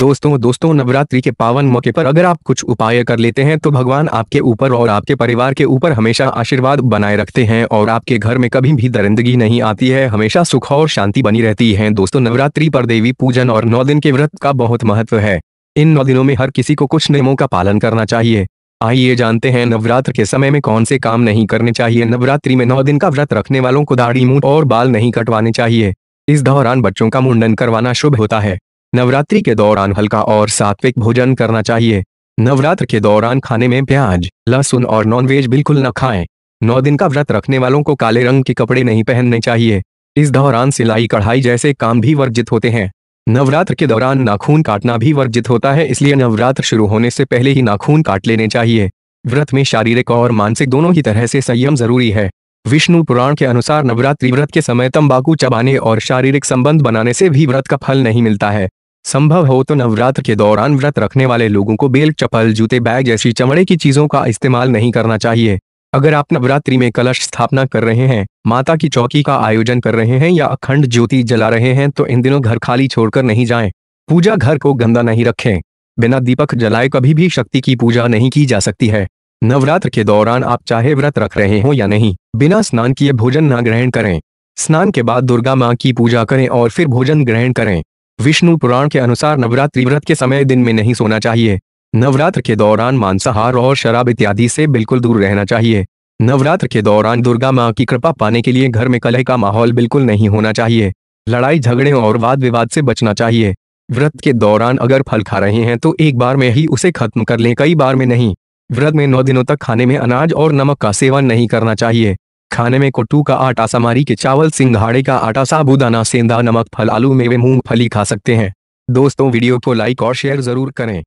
दोस्तों दोस्तों नवरात्रि के पावन मौके पर अगर आप कुछ उपाय कर लेते हैं तो भगवान आपके ऊपर और आपके परिवार के ऊपर हमेशा आशीर्वाद बनाए रखते हैं और आपके घर में कभी भी दरिंदगी नहीं आती है हमेशा सुख और शांति बनी रहती है दोस्तों नवरात्रि पर देवी पूजन और नौ दिन के व्रत का बहुत महत्व है इन नौ दिनों में हर किसी को कुछ नियमों का पालन करना चाहिए आइए जानते हैं नवरात्र के समय में कौन से काम नहीं करने चाहिए नवरात्रि में नौ दिन का व्रत रखने वालों को दाढ़ी मुंह और बाल नहीं कटवाने चाहिए इस दौरान बच्चों का मुंडन करवाना शुभ होता है नवरात्रि के दौरान हल्का और सात्विक भोजन करना चाहिए नवरात्र के दौरान खाने में प्याज लहसुन और नॉनवेज बिल्कुल न खाएं नौ दिन का व्रत रखने वालों को काले रंग के कपड़े नहीं पहनने चाहिए इस दौरान सिलाई कढ़ाई जैसे काम भी वर्जित होते हैं नवरात्र के दौरान नाखून काटना भी वर्जित होता है इसलिए नवरात्र शुरू होने से पहले ही नाखून काट लेने चाहिए व्रत में शारीरिक और मानसिक दोनों ही तरह से संयम जरूरी है विष्णु पुराण के अनुसार नवरात्रि व्रत के समय तंबाकू चबाने और शारीरिक संबंध बनाने से भी व्रत का फल नहीं मिलता है संभव हो तो नवरात्र के दौरान व्रत रखने वाले लोगों को बेल चप्पल जूते बैग जैसी चमड़े की चीजों का इस्तेमाल नहीं करना चाहिए अगर आप नवरात्रि में कलश स्थापना कर रहे हैं माता की चौकी का आयोजन कर रहे हैं या अखंड ज्योति जला रहे हैं तो इन दिनों घर खाली छोड़कर नहीं जाएं। पूजा घर को गंदा नहीं रखें बिना दीपक जलाए कभी भी शक्ति की पूजा नहीं की जा सकती है नवरात्र के दौरान आप चाहे व्रत रख रहे हो या नहीं बिना स्नान किए भोजन न ग्रहण करें स्नान के बाद दुर्गा माँ की पूजा करें और फिर भोजन ग्रहण करें विष्णु पुराण के अनुसार नवरात्रि व्रत के समय दिन में नहीं सोना चाहिए नवरात्र के दौरान मांसाहार और शराब इत्यादि से बिल्कुल दूर रहना चाहिए नवरात्र के दौरान दुर्गा माँ की कृपा पाने के लिए घर में कलह का माहौल बिल्कुल नहीं होना चाहिए लड़ाई झगड़े और वाद विवाद से बचना चाहिए व्रत के दौरान अगर फल खा रहे हैं तो एक बार में ही उसे खत्म कर लें कई बार में नहीं व्रत में नौ दिनों तक खाने में अनाज और नमक का सेवन नहीं करना चाहिए खाने में कुट्टू का आटा समारी के चावल सिंघाड़े का आटा साबुदाना सेंधा नमक फल आलू मेवे मूंगफली खा सकते हैं दोस्तों वीडियो को लाइक और शेयर जरूर करें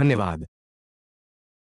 धन्यवाद